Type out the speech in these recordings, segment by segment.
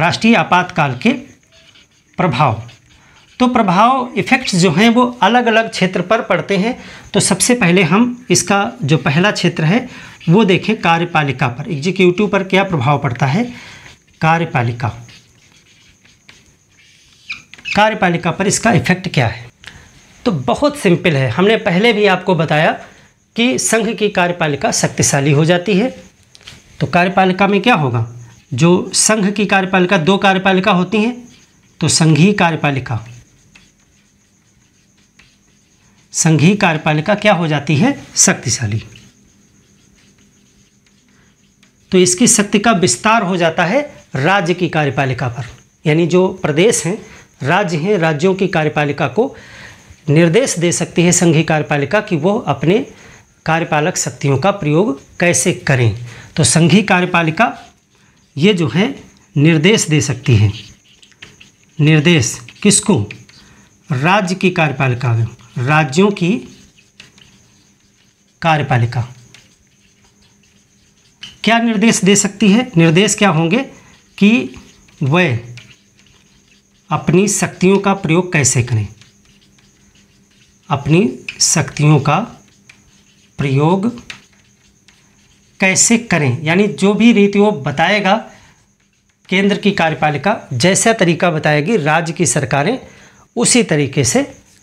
राष्ट्रीय आपातकाल के प्रभाव तो प्रभाव इफ़ेक्ट्स जो हैं वो अलग अलग क्षेत्र पर पड़ते हैं तो सबसे पहले हम इसका जो पहला क्षेत्र है वो देखें कार्यपालिका पर एग्जीक्यूटिव पर क्या प्रभाव पड़ता है कार्यपालिका कार्यपालिका पर इसका इफ़ेक्ट क्या है तो बहुत सिंपल है हमने पहले भी आपको बताया कि संघ की कार्यपालिका शक्तिशाली हो जाती है तो कार्यपालिका में क्या होगा जो संघ की कार्यपालिका दो कार्यपालिका होती हैं तो संघीय कार्यपालिका संघीय कार्यपालिका क्या हो जाती है शक्तिशाली तो इसकी शक्ति का विस्तार हो जाता है राज्य की कार्यपालिका पर यानी जो प्रदेश हैं राज्य हैं राज्यों की कार्यपालिका को निर्देश दे सकती है संघीय कार्यपालिका कि वह अपने कार्यपालक शक्तियों का प्रयोग कैसे करें तो संघीय कार्यपालिका ये जो है निर्देश दे सकती है निर्देश किसको राज्य की कार्यपालिका में राज्यों की कार्यपालिका क्या निर्देश दे सकती है निर्देश क्या होंगे कि वह अपनी शक्तियों का प्रयोग कैसे करें अपनी शक्तियों का प्रयोग कैसे करें यानी जो भी रीति वो बताएगा केंद्र की कार्यपालिका जैसा तरीका बताएगी राज्य की सरकारें उसी तरीके से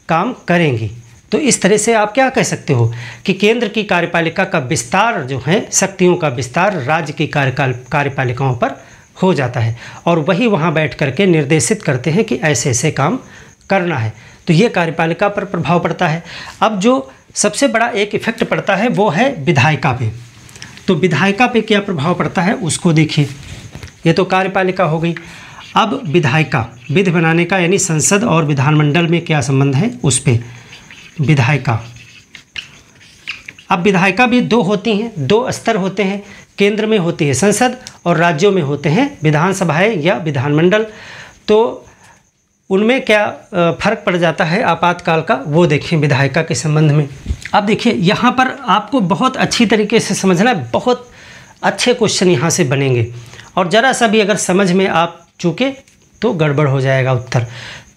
काम करेंगी तो इस तरह से आप क्या कह सकते हो कि केंद्र की कार्यपालिका का विस्तार जो है शक्तियों का विस्तार राज्य की कार्यकाल कार्यपालिकाओं पर हो जाता है और वही वहाँ बैठ करके निर्देशित करते हैं कि ऐसे ऐसे काम करना है तो ये कार्यपालिका पर प्रभाव पड़ता है अब जो सबसे बड़ा एक इफेक्ट पड़ता है वो है विधायिका पे तो विधायिका पे क्या प्रभाव पड़ता है उसको देखिए ये तो कार्यपालिका हो गई अब विधायिका विधि बनाने का यानी संसद और विधानमंडल में क्या संबंध है उस पर विधायिका अब विधायिका भी दो होती हैं दो स्तर होते हैं केंद्र में होती है संसद और राज्यों में होते हैं विधानसभाएं या विधानमंडल तो उनमें क्या फ़र्क पड़ जाता है आपातकाल का वो देखें विधायिका के संबंध में अब देखिए यहाँ पर आपको बहुत अच्छी तरीके से समझना है बहुत अच्छे क्वेश्चन यहाँ से बनेंगे और ज़रा सा भी अगर समझ में आप चूके तो गड़बड़ हो जाएगा उत्तर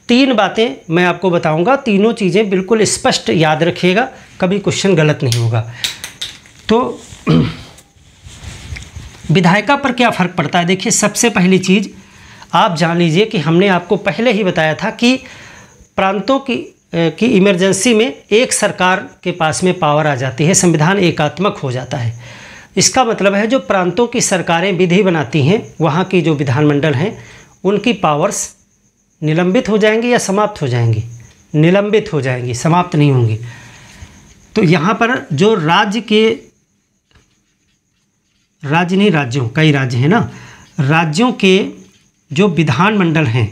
तीन बातें मैं आपको बताऊंगा तीनों चीज़ें बिल्कुल स्पष्ट याद रखिएगा कभी क्वेश्चन गलत नहीं होगा तो विधायिका पर क्या फ़र्क पड़ता है देखिए सबसे पहली चीज़ आप जान लीजिए कि हमने आपको पहले ही बताया था कि प्रांतों की की इमरजेंसी में एक सरकार के पास में पावर आ जाती है संविधान एकात्मक हो जाता है इसका मतलब है जो प्रांतों की सरकारें विधि बनाती हैं वहाँ की जो विधानमंडल हैं उनकी पावर्स निलंबित हो जाएंगी या समाप्त हो जाएंगी निलंबित हो जाएंगी समाप्त नहीं होंगी तो यहाँ पर जो राज्य के राज्य नहीं राज्यों कई राज्य हैं ना राज्यों के जो विधान मंडल हैं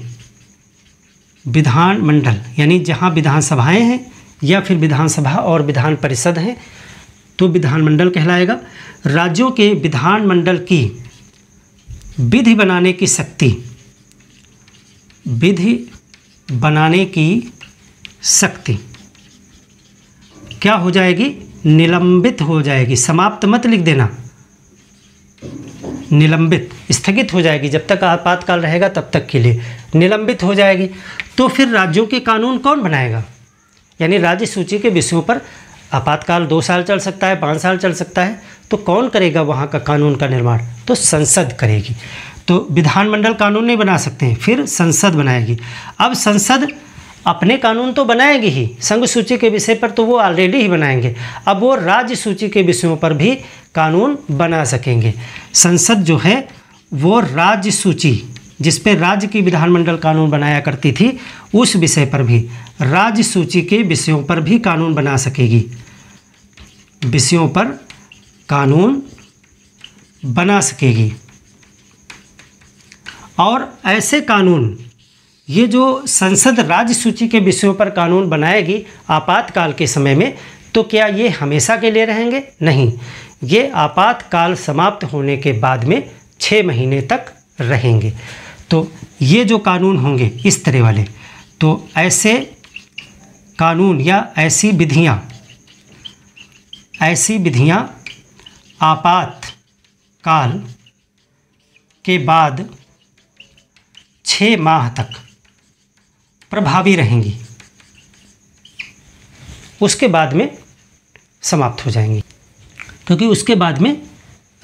विधान मंडल यानी जहाँ विधानसभाएं हैं या फिर विधानसभा और विधान परिषद हैं तो विधानमंडल कहलाएगा राज्यों के विधानमंडल की विधि बनाने की शक्ति विधि बनाने की शक्ति क्या हो जाएगी निलंबित हो जाएगी समाप्त मत लिख देना निलंबित स्थगित हो जाएगी जब तक आपातकाल रहेगा तब तक के लिए निलंबित हो जाएगी तो फिर राज्यों के कानून कौन बनाएगा यानी राज्य सूची के विषयों पर आपातकाल दो साल चल सकता है पाँच साल चल सकता है तो कौन करेगा वहाँ का कानून का निर्माण तो संसद करेगी तो विधानमंडल कानून नहीं बना सकते हैं फिर संसद बनाएगी अब संसद अपने कानून तो बनाएंगे ही संघ सूची के विषय पर तो वो ऑलरेडी ही बनाएंगे अब वो राज्य सूची के विषयों पर भी कानून बना सकेंगे संसद जो है वो राज्य सूची जिस पर राज्य की विधानमंडल कानून बनाया करती थी उस विषय पर भी राज्य सूची के विषयों पर भी कानून बना सकेगी विषयों पर कानून बना सकेगी और ऐसे कानून ये जो संसद राज्य सूची के विषयों पर कानून बनाएगी आपातकाल के समय में तो क्या ये हमेशा के लिए रहेंगे नहीं ये आपातकाल समाप्त होने के बाद में छः महीने तक रहेंगे तो ये जो कानून होंगे इस तरह वाले तो ऐसे कानून या ऐसी विधियाँ ऐसी विधियाँ आपातकाल के बाद छः माह तक प्रभावी रहेंगी उसके बाद में समाप्त हो जाएंगी क्योंकि उसके बाद में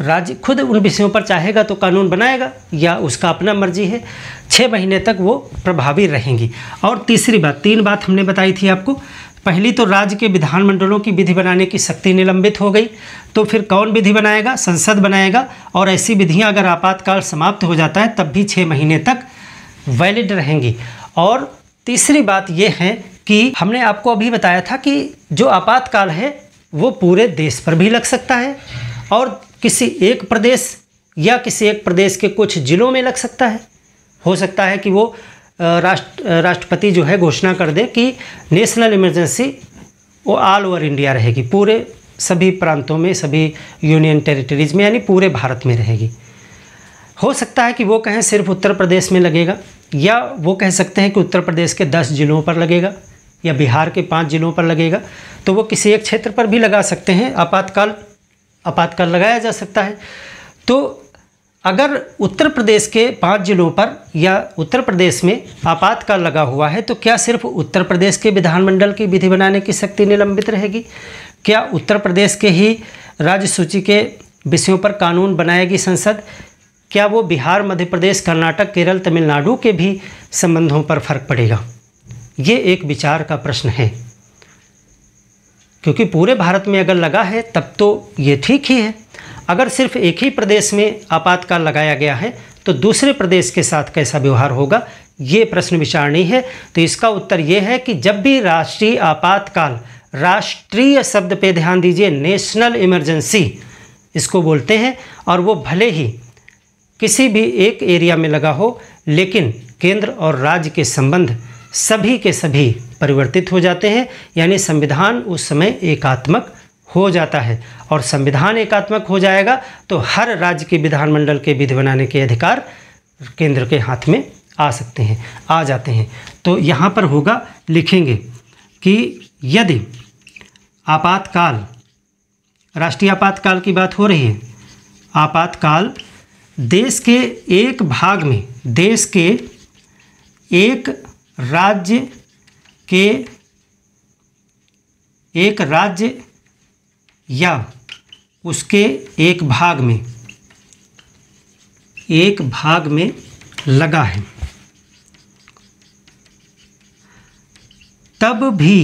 राज्य खुद उन विषयों पर चाहेगा तो कानून बनाएगा या उसका अपना मर्जी है छः महीने तक वो प्रभावी रहेंगी और तीसरी बात तीन बात हमने बताई थी आपको पहली तो राज्य के विधानमंडलों की विधि बनाने की शक्ति निलंबित हो गई तो फिर कौन विधि बनाएगा संसद बनाएगा और ऐसी विधियां अगर आपातकाल समाप्त हो जाता है तब भी छः महीने तक वैलिड रहेंगी और तीसरी बात यह है कि हमने आपको अभी बताया था कि जो आपातकाल है वो पूरे देश पर भी लग सकता है और किसी एक प्रदेश या किसी एक प्रदेश के कुछ ज़िलों में लग सकता है हो सकता है कि वो राष्ट्र राष्ट्रपति जो है घोषणा कर दे कि नेशनल इमरजेंसी वो ऑल ओवर इंडिया रहेगी पूरे सभी प्रांतों में सभी यूनियन टेरिटरीज़ में यानी पूरे भारत में रहेगी हो सकता है कि वो कहें सिर्फ उत्तर प्रदेश में लगेगा या वो कह सकते हैं कि उत्तर प्रदेश के दस ज़िलों पर लगेगा या बिहार के पाँच ज़िलों पर लगेगा तो वो किसी एक क्षेत्र पर भी लगा सकते हैं आपातकाल आपातकाल लगाया जा सकता है तो अगर उत्तर प्रदेश के पाँच जिलों पर या उत्तर प्रदेश में आपातकाल लगा हुआ है तो क्या सिर्फ उत्तर प्रदेश के विधानमंडल की विधि बनाने की शक्ति निलंबित रहेगी क्या उत्तर प्रदेश के ही राज्य सूची के विषयों पर कानून बनाएगी संसद क्या वो बिहार मध्य प्रदेश कर्नाटक केरल तमिलनाडु के भी संबंधों पर फर्क पड़ेगा ये एक विचार का प्रश्न है क्योंकि पूरे भारत में अगर लगा है तब तो ये ठीक ही है अगर सिर्फ एक ही प्रदेश में आपातकाल लगाया गया है तो दूसरे प्रदेश के साथ कैसा व्यवहार होगा ये प्रश्न विचारणीय है तो इसका उत्तर ये है कि जब भी राष्ट्रीय आपातकाल राष्ट्रीय शब्द पे ध्यान दीजिए नेशनल इमरजेंसी इसको बोलते हैं और वो भले ही किसी भी एक एरिया में लगा हो लेकिन केंद्र और राज्य के संबंध सभी के सभी परिवर्तित हो जाते हैं यानी संविधान उस समय एकात्मक हो जाता है और संविधान एकात्मक हो जाएगा तो हर राज्य के विधानमंडल के विधि बनाने के अधिकार केंद्र के हाथ में आ सकते हैं आ जाते हैं तो यहाँ पर होगा लिखेंगे कि यदि आपातकाल राष्ट्रीय आपातकाल की बात हो रही है आपातकाल देश के एक भाग में देश के एक राज्य के एक राज्य या उसके एक भाग में एक भाग में लगा है तब भी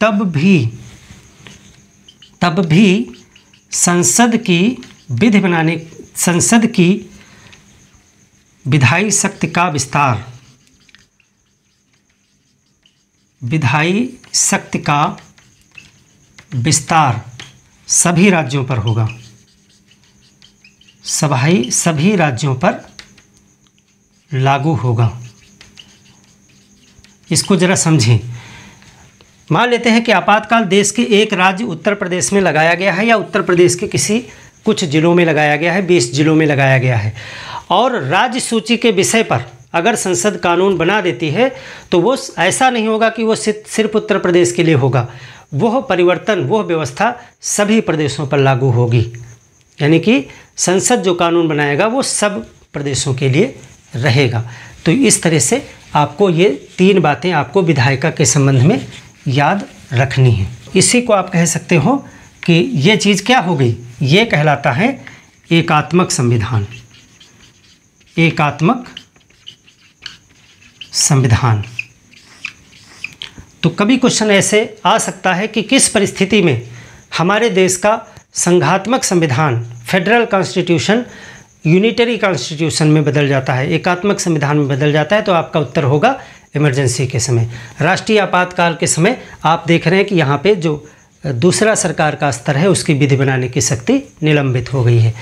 तब भी तब भी संसद की विधि बनाने संसद की विधायी शक्ति का विस्तार विधायी शक्ति का विस्तार सभी राज्यों पर होगा सभाई सभी राज्यों पर लागू होगा इसको ज़रा समझें मान लेते हैं कि आपातकाल देश के एक राज्य उत्तर प्रदेश में लगाया गया है या उत्तर प्रदेश के किसी कुछ जिलों में लगाया गया है बीस जिलों में लगाया गया है और राज्य सूची के विषय पर अगर संसद कानून बना देती है तो वो ऐसा नहीं होगा कि वो सिर्फ उत्तर प्रदेश के लिए होगा वह परिवर्तन वह व्यवस्था सभी प्रदेशों पर लागू होगी यानी कि संसद जो कानून बनाएगा वो सब प्रदेशों के लिए रहेगा तो इस तरह से आपको ये तीन बातें आपको विधायिका के संबंध में याद रखनी है इसी को आप कह सकते हो कि ये चीज़ क्या हो गई ये कहलाता है एकात्मक संविधान एकात्मक संविधान तो कभी क्वेश्चन ऐसे आ सकता है कि किस परिस्थिति में हमारे देश का संघात्मक संविधान फेडरल कॉन्स्टिट्यूशन यूनिटरी कॉन्स्टिट्यूशन में बदल जाता है एकात्मक संविधान में बदल जाता है तो आपका उत्तर होगा इमरजेंसी के समय राष्ट्रीय आपातकाल के समय आप देख रहे हैं कि यहाँ पे जो दूसरा सरकार का स्तर है उसकी विधि बनाने की शक्ति निलंबित हो गई है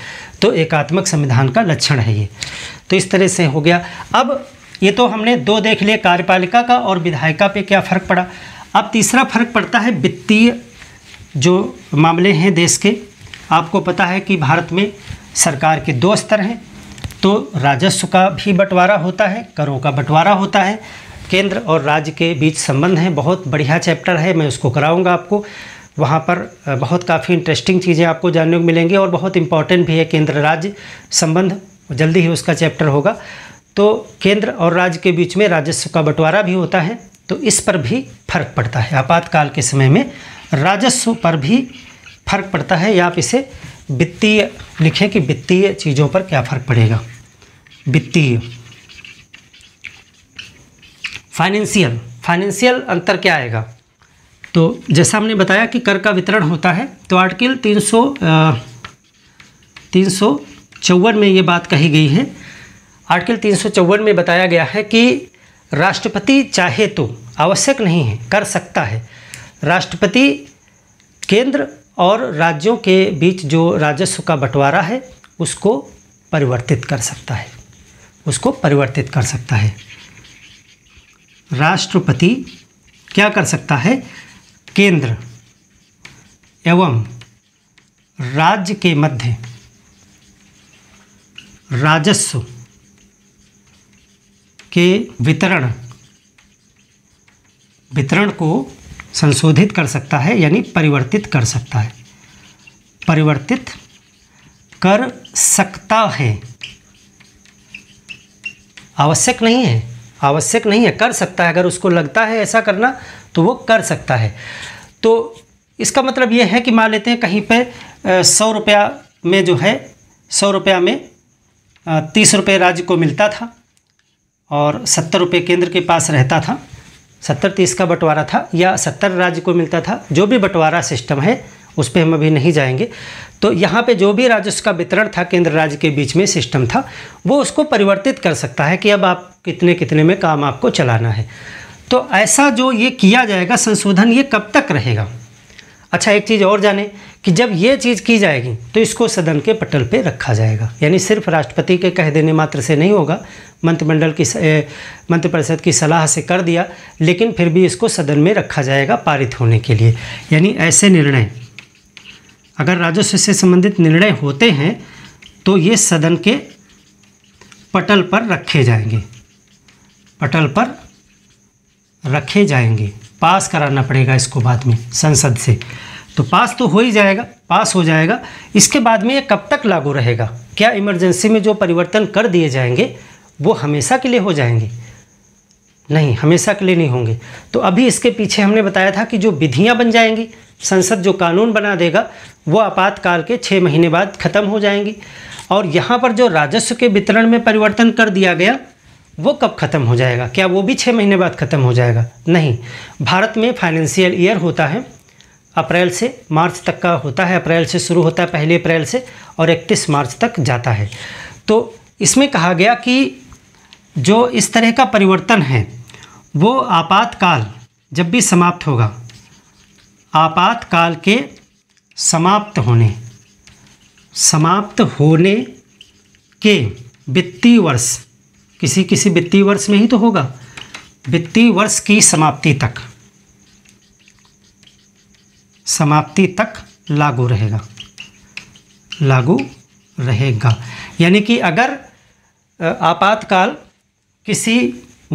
तो एकात्मक संविधान का लक्षण है ये तो इस तरह से हो गया अब ये तो हमने दो देख लिए कार्यपालिका का और विधायिका पे क्या फ़र्क पड़ा अब तीसरा फर्क पड़ता है वित्तीय जो मामले हैं देश के आपको पता है कि भारत में सरकार के दो स्तर हैं तो राजस्व का भी बंटवारा होता है करों का बंटवारा होता है केंद्र और राज्य के बीच संबंध हैं बहुत बढ़िया चैप्टर है मैं उसको कराऊंगा आपको वहाँ पर बहुत काफ़ी इंटरेस्टिंग चीज़ें आपको जानने को मिलेंगी और बहुत इंपॉर्टेंट भी है केंद्र राज्य संबंध जल्दी ही उसका चैप्टर होगा तो केंद्र और राज्य के बीच में राजस्व का बंटवारा भी होता है तो इस पर भी फर्क पड़ता है आपातकाल के समय में राजस्व पर भी फर्क पड़ता है या आप इसे वित्तीय लिखें कि वित्तीय चीज़ों पर क्या फर्क पड़ेगा वित्तीय फाइनेंशियल फाइनेंशियल अंतर क्या आएगा तो जैसा हमने बताया कि कर का वितरण होता है तो आर्टिकल तीन सौ तीन सौ चौवन में ये बात कही गई है आर्टिकल तीन सौ चौवन में बताया गया है कि राष्ट्रपति चाहे तो आवश्यक नहीं है कर सकता है राष्ट्रपति केंद्र और राज्यों के बीच जो राजस्व का बंटवारा है उसको परिवर्तित कर सकता है उसको परिवर्तित कर सकता है राष्ट्रपति क्या कर सकता है केंद्र एवं राज्य के मध्य राजस्व के वितरण वितरण को संशोधित कर सकता है यानी परिवर्तित कर सकता है परिवर्तित कर सकता है आवश्यक नहीं है आवश्यक नहीं है कर सकता है अगर उसको लगता है ऐसा करना तो वो कर सकता है तो इसका मतलब ये है कि मान लेते हैं कहीं पर सौ रुपया में जो है सौ रुपया में तीस रुपये राज्य को मिलता था और सत्तर रुपये केंद्र के पास रहता था सत्तर तीस का बंटवारा था या सत्तर राज्य को मिलता था जो भी बंटवारा सिस्टम है उस पर हम अभी नहीं जाएंगे तो यहाँ पे जो भी राजस्व का वितरण था केंद्र राज्य के बीच में सिस्टम था वो उसको परिवर्तित कर सकता है कि अब आप कितने कितने में काम आपको चलाना है तो ऐसा जो ये किया जाएगा संशोधन ये कब तक रहेगा अच्छा एक चीज़ और जाने कि जब ये चीज़ की जाएगी तो इसको सदन के पटल पे रखा जाएगा यानी सिर्फ राष्ट्रपति के कह देने मात्र से नहीं होगा मंत्रिमंडल की मंत्रिपरिषद की सलाह से कर दिया लेकिन फिर भी इसको सदन में रखा जाएगा पारित होने के लिए यानी ऐसे निर्णय अगर राजस्व से संबंधित निर्णय होते हैं तो ये सदन के पटल पर रखे जाएंगे पटल पर रखे जाएंगे पास कराना पड़ेगा इसको बाद में संसद से तो पास तो हो ही जाएगा पास हो जाएगा इसके बाद में ये कब तक लागू रहेगा क्या इमरजेंसी में जो परिवर्तन कर दिए जाएंगे वो हमेशा के लिए हो जाएंगे नहीं हमेशा के लिए नहीं होंगे तो अभी इसके पीछे हमने बताया था कि जो विधियां बन जाएंगी संसद जो कानून बना देगा वो आपातकाल के छः महीने बाद ख़त्म हो जाएंगी और यहाँ पर जो राजस्व के वितरण में परिवर्तन कर दिया गया वो कब ख़त्म हो जाएगा क्या वो भी छः महीने बाद ख़त्म हो जाएगा नहीं भारत में फाइनेंशियल ईयर होता है अप्रैल से मार्च तक का होता है अप्रैल से शुरू होता है पहले अप्रैल से और इकतीस मार्च तक जाता है तो इसमें कहा गया कि जो इस तरह का परिवर्तन है वो आपातकाल जब भी समाप्त होगा आपातकाल के समाप्त होने समाप्त होने के वित्तीय वर्ष किसी किसी वित्तीय वर्ष में ही तो होगा वित्तीय वर्ष की समाप्ति तक समाप्ति तक लागू रहेगा लागू रहेगा यानी कि अगर आपातकाल किसी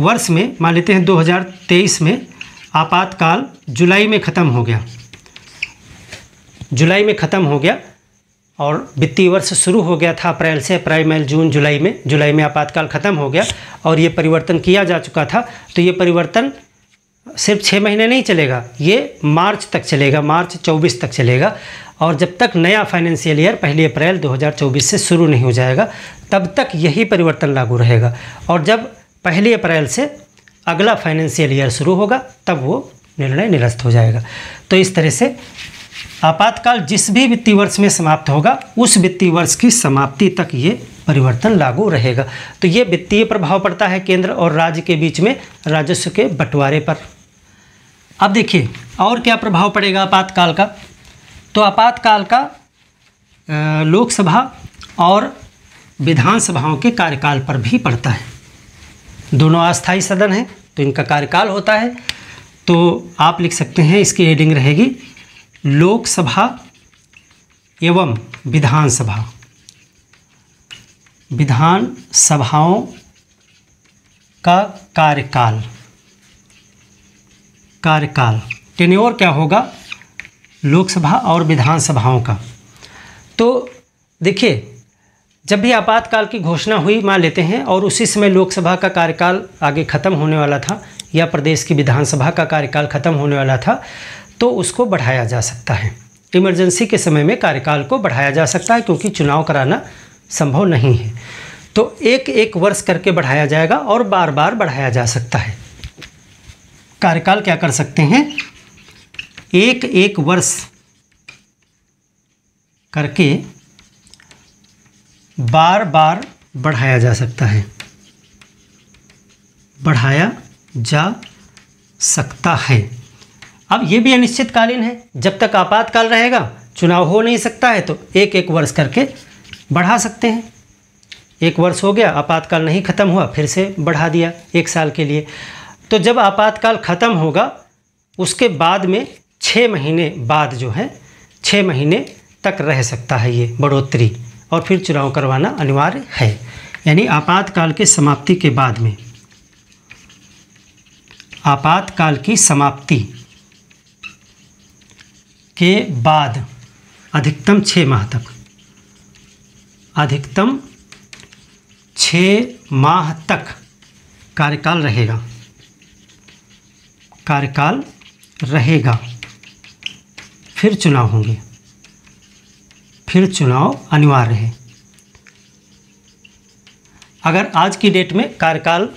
वर्ष में मान लेते हैं 2023 में आपातकाल जुलाई में ख़त्म हो गया जुलाई में ख़त्म हो गया और वित्तीय वर्ष शुरू हो गया था अप्रैल से अप्रैल मई जून जुलाई में जुलाई में आपातकाल ख़त्म हो गया और ये परिवर्तन किया जा चुका था तो ये परिवर्तन सिर्फ छः महीने नहीं चलेगा ये मार्च तक चलेगा मार्च 24 तक चलेगा और जब तक नया फाइनेंशियल ईयर पहली अप्रैल 2024 से शुरू नहीं हो जाएगा तब तक यही परिवर्तन लागू रहेगा और जब पहली अप्रैल से अगला फाइनेंशियल ईयर शुरू होगा तब वो निर्णय निरस्त हो जाएगा तो इस तरह से आपातकाल जिस भी वित्तीय वर्ष में समाप्त होगा उस वित्तीय वर्ष की समाप्ति तक ये परिवर्तन लागू रहेगा तो ये वित्तीय प्रभाव पड़ता है केंद्र और राज्य के बीच में राजस्व के बंटवारे पर अब देखिए और क्या प्रभाव पड़ेगा आपातकाल का तो आपातकाल का लोकसभा और विधानसभाओं के कार्यकाल पर भी पड़ता है दोनों अस्थायी सदन हैं तो इनका कार्यकाल होता है तो आप लिख सकते हैं इसकी हेडिंग रहेगी लोकसभा एवं विधानसभा विधान सभाओं का कार्यकाल कार्यकाल टेन्योर क्या होगा लोकसभा और विधानसभाओं का तो देखिए जब भी आपातकाल की घोषणा हुई मान लेते हैं और उसी समय लोकसभा का कार्यकाल आगे ख़त्म होने वाला था या प्रदेश की विधानसभा का कार्यकाल ख़त्म होने वाला था तो उसको बढ़ाया जा सकता है इमरजेंसी के समय में कार्यकाल को बढ़ाया जा सकता है क्योंकि चुनाव कराना संभव नहीं है तो एक एक वर्ष करके बढ़ाया जाएगा और बार बार बढ़ाया जा सकता है कार्यकाल क्या कर सकते हैं एक एक वर्ष करके बार बार बढ़ाया जा सकता है बढ़ाया जा सकता है अब ये भी अनिश्चितकालीन है जब तक आपातकाल रहेगा चुनाव हो नहीं सकता है तो एक एक वर्ष करके बढ़ा सकते हैं एक वर्ष हो गया आपातकाल नहीं ख़त्म हुआ फिर से बढ़ा दिया एक साल के लिए तो जब आपातकाल ख़त्म होगा उसके बाद में छः महीने बाद जो है छः महीने तक रह सकता है ये बढ़ोतरी और फिर चुनाव करवाना अनिवार्य है यानी आपातकाल के समाप्ति के बाद में आपातकाल की समाप्ति के बाद अधिकतम छः माह तक अधिकतम छः माह तक कार्यकाल रहेगा कार्यकाल रहेगा फिर चुनाव होंगे फिर चुनाव अनिवार्य है अगर आज की डेट में कार्यकाल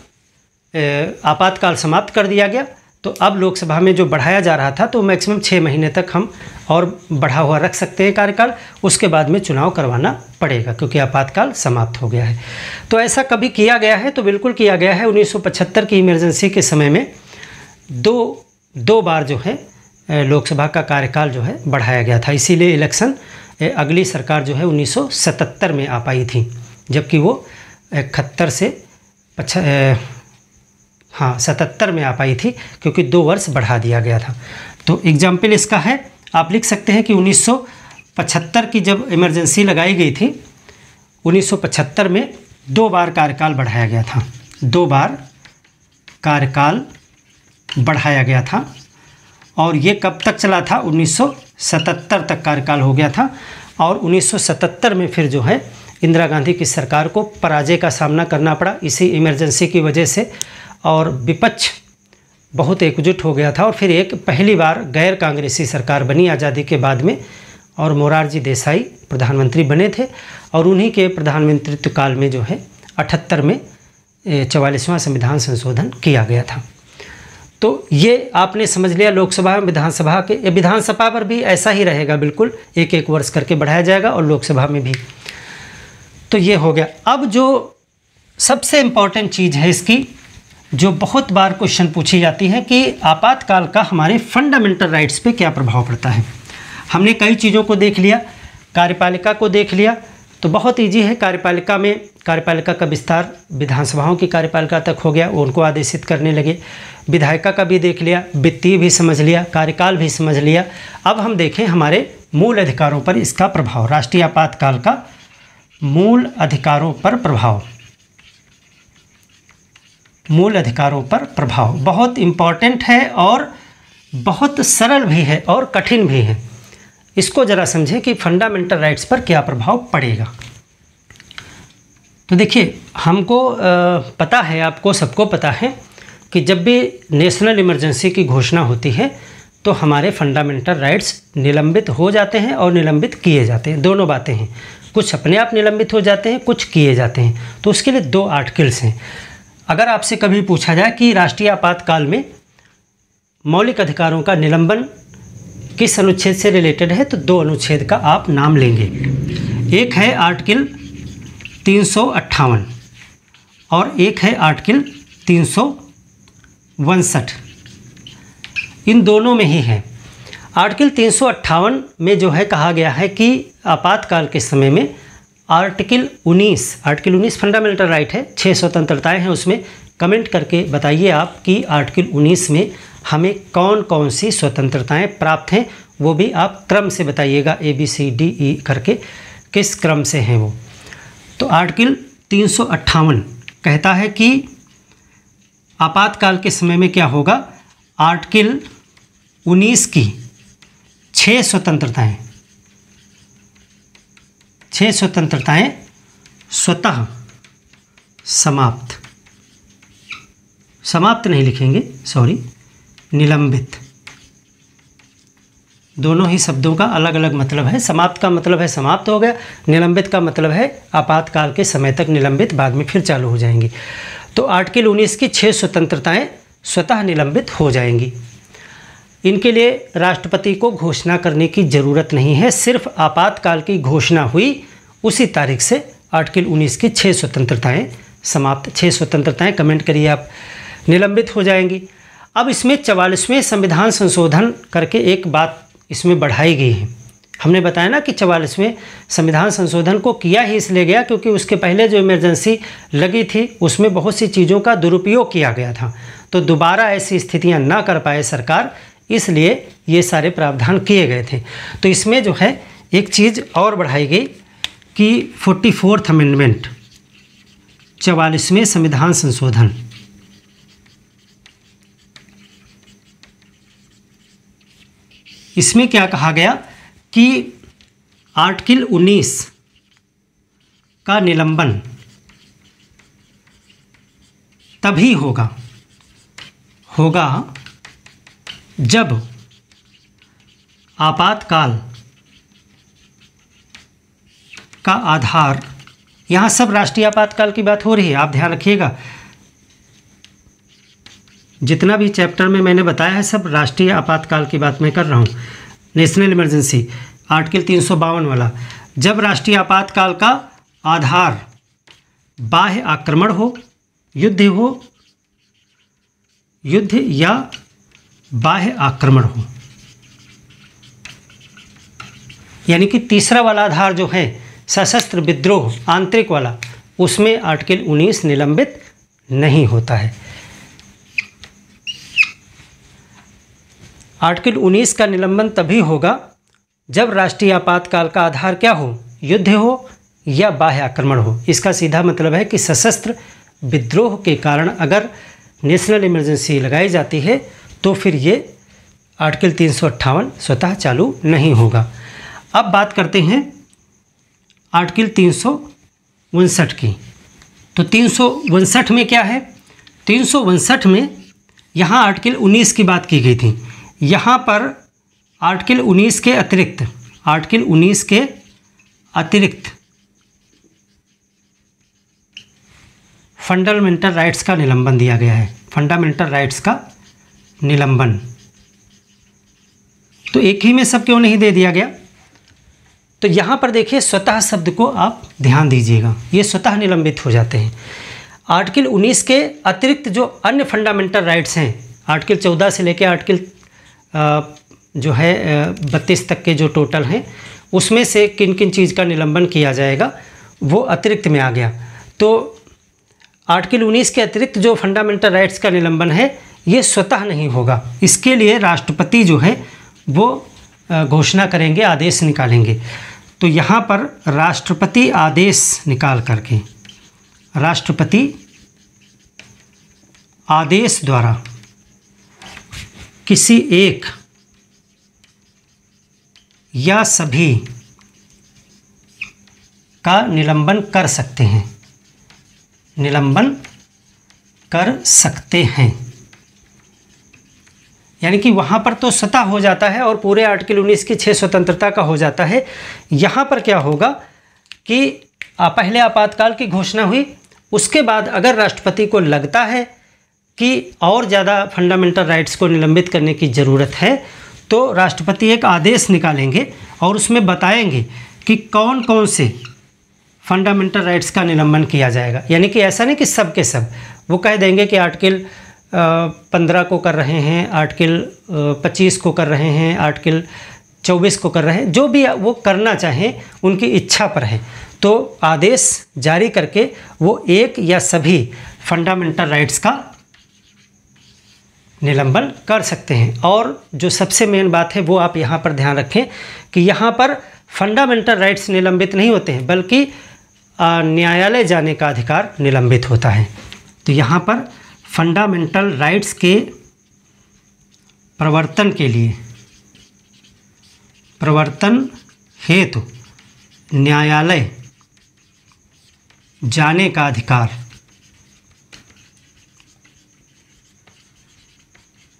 आपातकाल समाप्त कर दिया गया तो अब लोकसभा में जो बढ़ाया जा रहा था तो मैक्सिमम छः महीने तक हम और बढ़ा हुआ रख सकते हैं कार्यकाल उसके बाद में चुनाव करवाना पड़ेगा क्योंकि आपातकाल समाप्त हो गया है तो ऐसा कभी किया गया है तो बिल्कुल किया गया है 1975 की इमरजेंसी के समय में दो दो बार जो है लोकसभा का कार्यकाल जो है बढ़ाया गया था इसीलिए इलेक्शन अगली सरकार जो है 1977 में आ पाई थी जबकि वो इकहत्तर से हाँ सतहत्तर में आ पाई थी क्योंकि दो वर्ष बढ़ा दिया गया था तो एग्जाम्पल इसका है आप लिख सकते हैं कि 1975 की जब इमरजेंसी लगाई गई थी 1975 में दो बार कार्यकाल बढ़ाया गया था दो बार कार्यकाल बढ़ाया गया था और ये कब तक चला था 1977 तक कार्यकाल हो गया था और 1977 में फिर जो है इंदिरा गांधी की सरकार को पराजय का सामना करना पड़ा इसी इमरजेंसी की वजह से और विपक्ष बहुत एकजुट हो गया था और फिर एक पहली बार गैर कांग्रेसी सरकार बनी आज़ादी के बाद में और मोरारजी देसाई प्रधानमंत्री बने थे और उन्हीं के प्रधानमंत्रित्व काल में जो है अठहत्तर में चवालीसवां संविधान संशोधन किया गया था तो ये आपने समझ लिया लोकसभा में विधानसभा के विधानसभा पर भी ऐसा ही रहेगा बिल्कुल एक एक वर्ष करके बढ़ाया जाएगा और लोकसभा में भी तो ये हो गया अब जो सबसे इम्पॉर्टेंट चीज़ है इसकी जो बहुत बार क्वेश्चन पूछी जाती है कि आपातकाल का हमारे फंडामेंटल राइट्स पे क्या प्रभाव पड़ता है हमने कई चीज़ों को देख लिया कार्यपालिका को देख लिया तो बहुत ईजी है कार्यपालिका में कार्यपालिका का विस्तार विधानसभाओं की कार्यपालिका तक हो गया उनको आदेशित करने लगे विधायिका का भी देख लिया वित्तीय भी समझ लिया कार्यकाल भी समझ लिया अब हम देखें हमारे मूल अधिकारों पर इसका प्रभाव राष्ट्रीय आपातकाल का मूल अधिकारों पर प्रभाव मूल अधिकारों पर प्रभाव बहुत इम्पॉर्टेंट है और बहुत सरल भी है और कठिन भी है इसको ज़रा समझें कि फंडामेंटल राइट्स पर क्या प्रभाव पड़ेगा तो देखिए हमको पता है आपको सबको पता है कि जब भी नेशनल इमरजेंसी की घोषणा होती है तो हमारे फंडामेंटल राइट्स निलंबित हो जाते हैं और निलंबित किए जाते हैं दोनों बातें हैं कुछ अपने आप निलंबित हो जाते हैं कुछ किए जाते हैं तो उसके लिए दो आर्टिकल्स हैं अगर आपसे कभी पूछा जाए कि राष्ट्रीय आपातकाल में मौलिक अधिकारों का निलंबन किस अनुच्छेद से रिलेटेड है तो दो अनुच्छेद का आप नाम लेंगे एक है आर्टिकल तीन और एक है आर्टिकल तीन इन दोनों में ही है आर्टिकल तीन में जो है कहा गया है कि आपातकाल के समय में आर्टिकल 19 आर्टिकल 19 फंडामेंटल राइट है छः स्वतंत्रताएं हैं उसमें कमेंट करके बताइए आप कि आर्टिकल 19 में हमें कौन कौन सी स्वतंत्रताएं प्राप्त हैं वो भी आप क्रम से बताइएगा A B C D E करके किस क्रम से हैं वो तो आर्टिकल तीन कहता है कि आपातकाल के समय में क्या होगा आर्टिकल 19 की छः स्वतंत्रताएं छह स्वतंत्रताएं स्वतः समाप्त समाप्त नहीं लिखेंगे सॉरी निलंबित दोनों ही शब्दों का अलग अलग मतलब है समाप्त का मतलब है समाप्त हो गया निलंबित का मतलब है आपातकाल के समय तक निलंबित बाद में फिर चालू हो जाएंगी तो आर्टिकल उन्नीस की छः स्वतंत्रताएं स्वतः निलंबित हो जाएंगी इनके लिए राष्ट्रपति को घोषणा करने की ज़रूरत नहीं है सिर्फ आपातकाल की घोषणा हुई उसी तारीख से आर्टिकल 19 की छः स्वतंत्रताएँ समाप्त छः स्वतंत्रताएँ कमेंट करिए आप निलंबित हो जाएंगी अब इसमें चवालीसवें संविधान संशोधन करके एक बात इसमें बढ़ाई गई है हमने बताया ना कि चवालीसवें संविधान संशोधन को किया ही इसलिए गया क्योंकि उसके पहले जो इमरजेंसी लगी थी उसमें बहुत सी चीज़ों का दुरुपयोग किया गया था तो दोबारा ऐसी स्थितियां ना कर पाए सरकार इसलिए ये सारे प्रावधान किए गए थे तो इसमें जो है एक चीज़ और बढ़ाई गई कि फोर्टी फोर्थ अमेंडमेंट चवालीसवें संविधान संशोधन इसमें क्या कहा गया कि आर्टिकल 19 का निलंबन तभी होगा होगा जब आपातकाल का आधार यहां सब राष्ट्रीय आपातकाल की बात हो रही है आप ध्यान रखिएगा जितना भी चैप्टर में मैंने बताया है सब राष्ट्रीय आपातकाल की बात मैं कर रहा हूं नेशनल इमरजेंसी आर्टिकल तीन वाला जब राष्ट्रीय आपातकाल का आधार बाह्य आक्रमण हो युद्ध हो युद्ध या बाह्य आक्रमण हो यानी कि तीसरा वाला आधार जो है सशस्त्र विद्रोह आंतरिक वाला उसमें आर्टिकल 19 निलंबित नहीं होता है आर्टिकल 19 का निलंबन तभी होगा जब राष्ट्रीय आपातकाल का आधार क्या हो युद्ध हो या बाह्य आक्रमण हो इसका सीधा मतलब है कि सशस्त्र विद्रोह के कारण अगर नेशनल इमरजेंसी लगाई जाती है तो फिर ये आर्टिकल तीन स्वतः चालू नहीं होगा अब बात करते हैं आर्टिकल तीन की तो तीन में क्या है तीन में यहाँ आर्टिकल 19 की बात की गई थी यहाँ पर आर्टिकल 19 के अतिरिक्त आर्टिकल 19 के अतिरिक्त फंडामेंटल राइट्स का निलंबन दिया गया है फंडामेंटल राइट्स का निलंबन तो एक ही में सब क्यों नहीं दे दिया गया तो यहाँ पर देखिए स्वतः शब्द को आप ध्यान दीजिएगा ये स्वतः निलंबित हो जाते हैं आर्टिकल 19 के अतिरिक्त जो अन्य फंडामेंटल राइट्स हैं आर्टिकल 14 से लेकर आर्टिकल जो है बत्तीस तक के जो टोटल हैं उसमें से किन किन चीज़ का निलंबन किया जाएगा वो अतिरिक्त में आ गया तो आर्टिकल 19 के अतिरिक्त जो फंडामेंटल राइट्स का निलंबन है ये स्वतः नहीं होगा इसके लिए राष्ट्रपति जो है वो घोषणा करेंगे आदेश निकालेंगे तो यहाँ पर राष्ट्रपति आदेश निकाल करके राष्ट्रपति आदेश द्वारा किसी एक या सभी का निलंबन कर सकते हैं निलंबन कर सकते हैं यानी कि वहाँ पर तो सतह हो जाता है और पूरे आर्टिकल उन्नीस की छः स्वतंत्रता का हो जाता है यहाँ पर क्या होगा कि पहले आपातकाल की घोषणा हुई उसके बाद अगर राष्ट्रपति को लगता है कि और ज़्यादा फंडामेंटल राइट्स को निलंबित करने की ज़रूरत है तो राष्ट्रपति एक आदेश निकालेंगे और उसमें बताएंगे कि कौन कौन से फंडामेंटल राइट्स का निलंबन किया जाएगा यानी कि ऐसा नहीं कि सब के सब वो कह देंगे कि आर्टिकल पंद्रह को कर रहे हैं आर्टिकल पच्चीस को कर रहे हैं आर्टिकल चौबीस को कर रहे हैं जो भी वो करना चाहें उनकी इच्छा पर है तो आदेश जारी करके वो एक या सभी फंडामेंटल राइट्स का निलंबन कर सकते हैं और जो सबसे मेन बात है वो आप यहाँ पर ध्यान रखें कि यहाँ पर फंडामेंटल राइट्स निलंबित नहीं होते हैं बल्कि न्यायालय जाने का अधिकार निलंबित होता है तो यहाँ पर फंडामेंटल राइट्स के प्रवर्तन के लिए प्रवर्तन हेतु न्यायालय जाने का अधिकार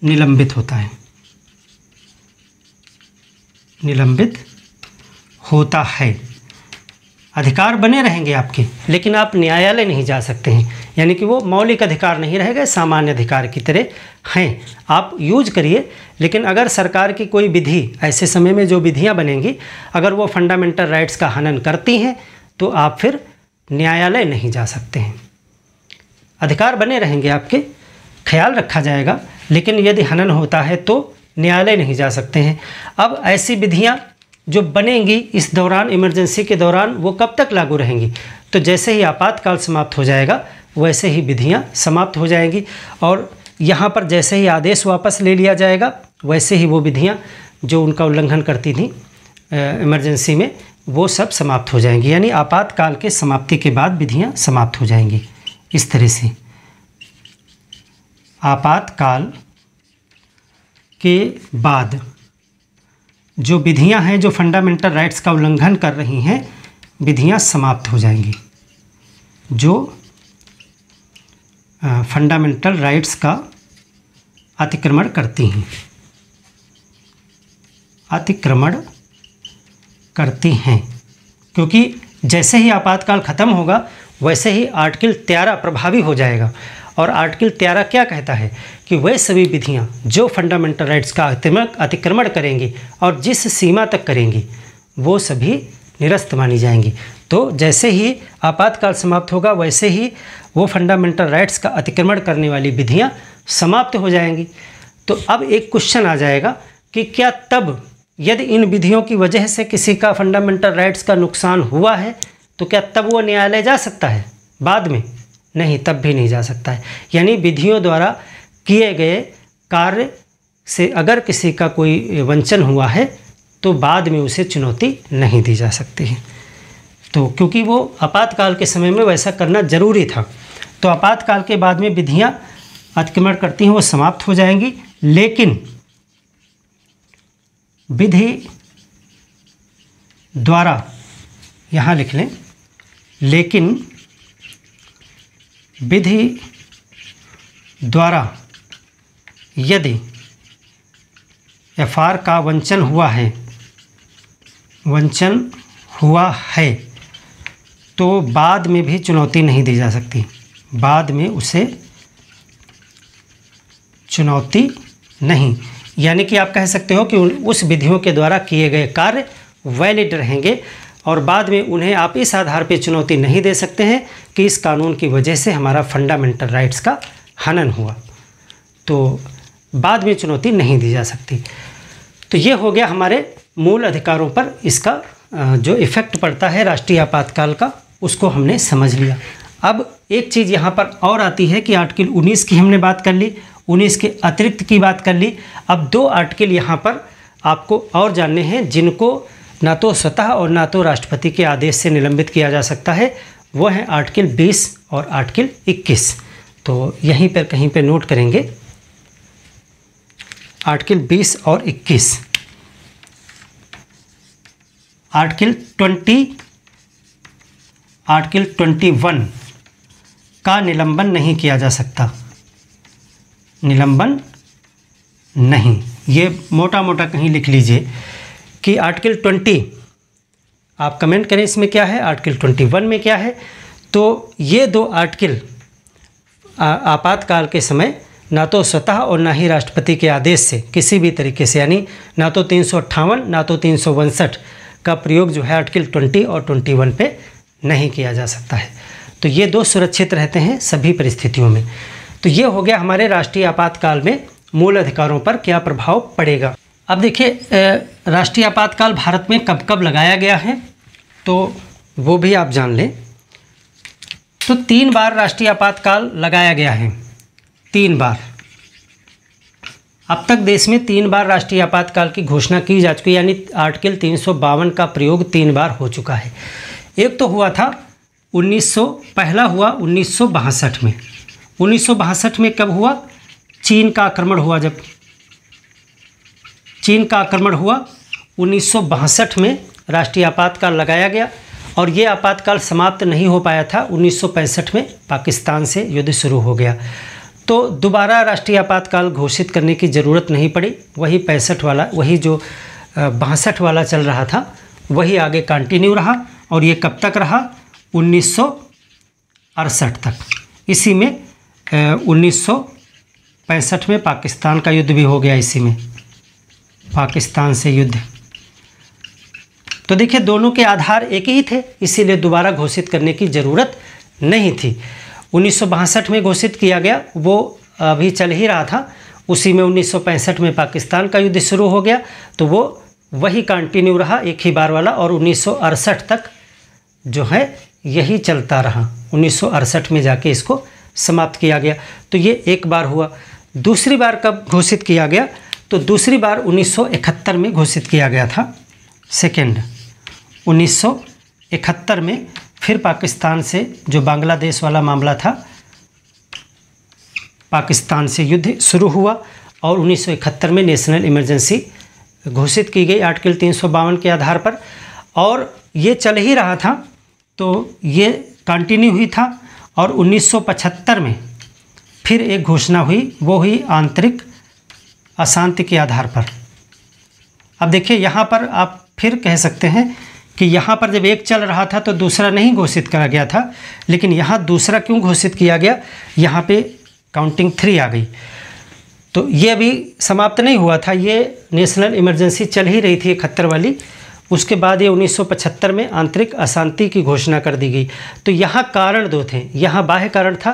निलंबित होता है निलंबित होता है अधिकार बने रहेंगे आपके लेकिन आप न्यायालय नहीं जा सकते हैं यानी कि वो मौलिक अधिकार नहीं रहेगा सामान्य अधिकार की तरह हैं आप यूज करिए लेकिन अगर सरकार की कोई विधि ऐसे समय में जो विधियाँ बनेंगी अगर वो फंडामेंटल राइट्स का हनन करती हैं तो आप फिर न्यायालय नहीं जा सकते हैं अधिकार बने रहेंगे आपके ख्याल रखा जाएगा लेकिन यदि हनन होता है तो न्यायालय नहीं जा सकते हैं अब ऐसी विधियाँ जो बनेंगी इस दौरान इमरजेंसी के दौरान वो कब तक लागू रहेंगी तो जैसे ही आपातकाल समाप्त हो जाएगा वैसे ही विधियाँ समाप्त हो जाएंगी और यहाँ पर जैसे ही आदेश वापस ले लिया जाएगा वैसे ही वो विधियाँ जो उनका उल्लंघन करती थी इमरजेंसी में वो सब समाप्त हो जाएंगी यानी आपातकाल के समाप्ति के बाद विधियाँ समाप्त हो जाएंगी इस तरह से आपातकाल के बाद जो विधियां हैं जो फंडामेंटल राइट्स का उल्लंघन कर रही हैं विधियां समाप्त हो जाएंगी जो फंडामेंटल राइट्स का अतिक्रमण करती हैं अतिक्रमण करती हैं क्योंकि जैसे ही आपातकाल ख़त्म होगा वैसे ही आर्टिकल तेरह प्रभावी हो जाएगा और आर्टिकल तेरह क्या कहता है कि वे सभी विधियाँ जो फंडामेंटल राइट्स का अतिक्रमण करेंगी और जिस सीमा तक करेंगी वो सभी निरस्त मानी जाएंगी तो जैसे ही आपातकाल समाप्त होगा वैसे ही वो फंडामेंटल राइट्स का अतिक्रमण करने वाली विधियाँ समाप्त हो जाएंगी तो अब एक क्वेश्चन आ जाएगा कि क्या तब यदि इन विधियों की वजह से किसी का फंडामेंटल राइट्स का नुकसान हुआ है तो क्या तब वो न्यायालय जा सकता है बाद में नहीं तब भी नहीं जा सकता है यानी विधियों द्वारा किए गए कार्य से अगर किसी का कोई वंचन हुआ है तो बाद में उसे चुनौती नहीं दी जा सकती है तो क्योंकि वो आपातकाल के समय में वैसा करना जरूरी था तो आपातकाल के बाद में विधियाँ अतिक्रमण करती हैं वो समाप्त हो जाएंगी लेकिन विधि द्वारा यहाँ लिख लें लेकिन विधि द्वारा यदि एफ आर का वंचन हुआ है वंचन हुआ है तो बाद में भी चुनौती नहीं दी जा सकती बाद में उसे चुनौती नहीं यानी कि आप कह सकते हो कि उस विधियों के द्वारा किए गए कार्य वैलिड रहेंगे और बाद में उन्हें आप इस आधार पर चुनौती नहीं दे सकते हैं कि इस कानून की वजह से हमारा फंडामेंटल राइट्स का हनन हुआ तो बाद में चुनौती नहीं दी जा सकती तो ये हो गया हमारे मूल अधिकारों पर इसका जो इफ़ेक्ट पड़ता है राष्ट्रीय आपातकाल का उसको हमने समझ लिया अब एक चीज़ यहाँ पर और आती है कि आर्टिकल 19 की हमने बात कर ली 19 के अतिरिक्त की बात कर ली अब दो आर्टिकल यहाँ पर आपको और जानने हैं जिनको ना तो स्वतः और ना तो राष्ट्रपति के आदेश से निलंबित किया जा सकता है वह है आर्टिकल 20 और आर्टिकल 21 तो यहीं पर कहीं पर नोट करेंगे आर्टिकल 20 और 21 आर्टिकल 20 आर्टिकल 21 का निलंबन नहीं किया जा सकता निलंबन नहीं ये मोटा मोटा कहीं लिख लीजिए कि आर्टिकल ट्वेंटी आप कमेंट करें इसमें क्या है आर्टिकल ट्वेंटी वन में क्या है तो ये दो आर्टिकल आपातकाल के समय ना तो स्वतः और ना ही राष्ट्रपति के आदेश से किसी भी तरीके से यानी ना तो तीन ना तो तीन का प्रयोग जो है आर्टिकल 20 और 21 पे नहीं किया जा सकता है तो ये दो सुरक्षित रहते हैं सभी परिस्थितियों में तो ये हो गया हमारे राष्ट्रीय आपातकाल में मूल अधिकारों पर क्या प्रभाव पड़ेगा अब देखिए राष्ट्रीय आपातकाल भारत में कब कब लगाया गया है तो वो भी आप जान लें तो तीन बार राष्ट्रीय आपातकाल लगाया गया है तीन बार अब तक देश में तीन बार राष्ट्रीय आपातकाल की घोषणा की जा चुकी यानी आर्टिकल तीन का प्रयोग तीन बार हो चुका है एक तो हुआ था 1900 पहला हुआ उन्नीस में उन्नीस में कब हुआ चीन का आक्रमण हुआ जब चीन का आक्रमण हुआ उन्नीस में राष्ट्रीय आपातकाल लगाया गया और ये आपातकाल समाप्त नहीं हो पाया था 1965 में पाकिस्तान से युद्ध शुरू हो गया तो दोबारा राष्ट्रीय आपातकाल घोषित करने की ज़रूरत नहीं पड़ी वही पैंसठ वाला वही जो बासठ वाला चल रहा था वही आगे कंटिन्यू रहा और ये कब तक रहा उन्नीस तक इसी में उन्नीस में पाकिस्तान का युद्ध भी हो गया इसी में पाकिस्तान से युद्ध तो देखिए दोनों के आधार एक ही थे इसीलिए दोबारा घोषित करने की ज़रूरत नहीं थी उन्नीस में घोषित किया गया वो अभी चल ही रहा था उसी में उन्नीस में पाकिस्तान का युद्ध शुरू हो गया तो वो वही कंटिन्यू रहा एक ही बार वाला और उन्नीस तक जो है यही चलता रहा उन्नीस में जाके इसको समाप्त किया गया तो ये एक बार हुआ दूसरी बार कब घोषित किया गया तो दूसरी बार 1971 में घोषित किया गया था सेकेंड 1971 में फिर पाकिस्तान से जो बांग्लादेश वाला मामला था पाकिस्तान से युद्ध शुरू हुआ और 1971 में नेशनल इमरजेंसी घोषित की गई आर्टिकल तीन के आधार पर और ये चल ही रहा था तो ये कंटिन्यू हुई था और 1975 में फिर एक घोषणा हुई वो हुई आंतरिक अशांति के आधार पर अब देखिए यहाँ पर आप फिर कह सकते हैं कि यहाँ पर जब एक चल रहा था तो दूसरा नहीं घोषित करा गया था लेकिन यहाँ दूसरा क्यों घोषित किया गया यहाँ पे काउंटिंग थ्री आ गई तो ये अभी समाप्त नहीं हुआ था ये नेशनल इमरजेंसी चल ही रही थी इकहत्तर वाली उसके बाद ये 1975 में आंतरिक अशांति की घोषणा कर दी गई तो यहाँ कारण दो थे यहाँ बाह्य कारण था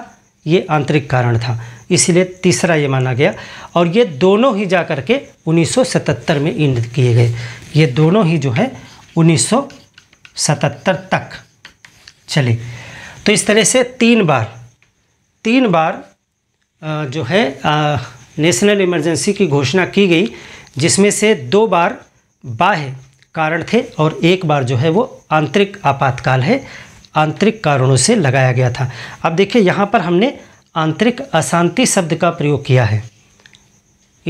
ये आंतरिक कारण था इसलिए तीसरा ये माना गया और ये दोनों ही जा कर के 1977 में इंड किए गए ये दोनों ही जो है 1977 तक चले तो इस तरह से तीन बार तीन बार जो है नेशनल इमरजेंसी की घोषणा की गई जिसमें से दो बार बाह्य कारण थे और एक बार जो है वो आंतरिक आपातकाल है आंतरिक कारणों से लगाया गया था अब देखिए यहाँ पर हमने आंतरिक अशांति शब्द का प्रयोग किया है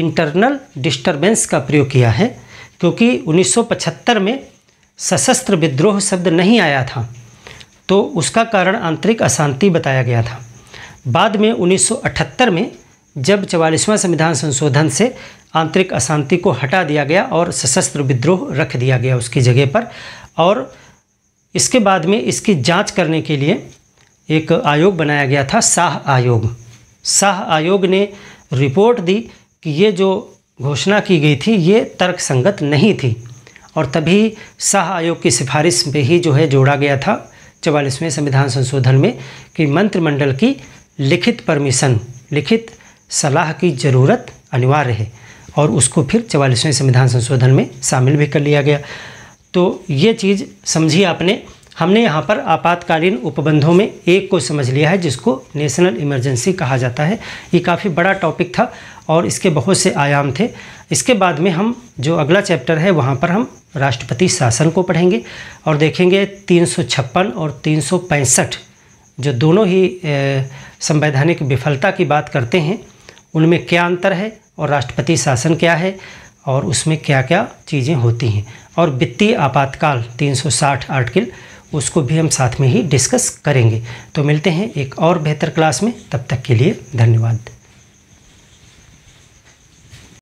इंटरनल डिस्टर्बेंस का प्रयोग किया है क्योंकि 1975 में सशस्त्र विद्रोह शब्द नहीं आया था तो उसका कारण आंतरिक अशांति बताया गया था बाद में 1978 में जब चवालीसवां संविधान संशोधन से आंतरिक अशांति को हटा दिया गया और सशस्त्र विद्रोह रख दिया गया उसकी जगह पर और इसके बाद में इसकी जांच करने के लिए एक आयोग बनाया गया था शाह आयोग शाह आयोग ने रिपोर्ट दी कि ये जो घोषणा की गई थी ये तर्कसंगत नहीं थी और तभी शाह आयोग की सिफारिश में ही जो है जोड़ा गया था चवालीसवें संविधान संशोधन में कि मंत्रिमंडल की लिखित परमिशन लिखित सलाह की ज़रूरत अनिवार्य है और उसको फिर चवालीसवें संविधान संशोधन में शामिल भी कर लिया गया तो ये चीज़ समझी आपने हमने यहाँ पर आपातकालीन उपबंधों में एक को समझ लिया है जिसको नेशनल इमरजेंसी कहा जाता है ये काफ़ी बड़ा टॉपिक था और इसके बहुत से आयाम थे इसके बाद में हम जो अगला चैप्टर है वहाँ पर हम राष्ट्रपति शासन को पढ़ेंगे और देखेंगे तीन और तीन जो दोनों ही संवैधानिक विफलता की बात करते हैं उनमें क्या अंतर है और राष्ट्रपति शासन क्या है और उसमें क्या क्या चीज़ें होती हैं और वित्तीय आपातकाल 360 आर्टिकल उसको भी हम साथ में ही डिस्कस करेंगे तो मिलते हैं एक और बेहतर क्लास में तब तक के लिए धन्यवाद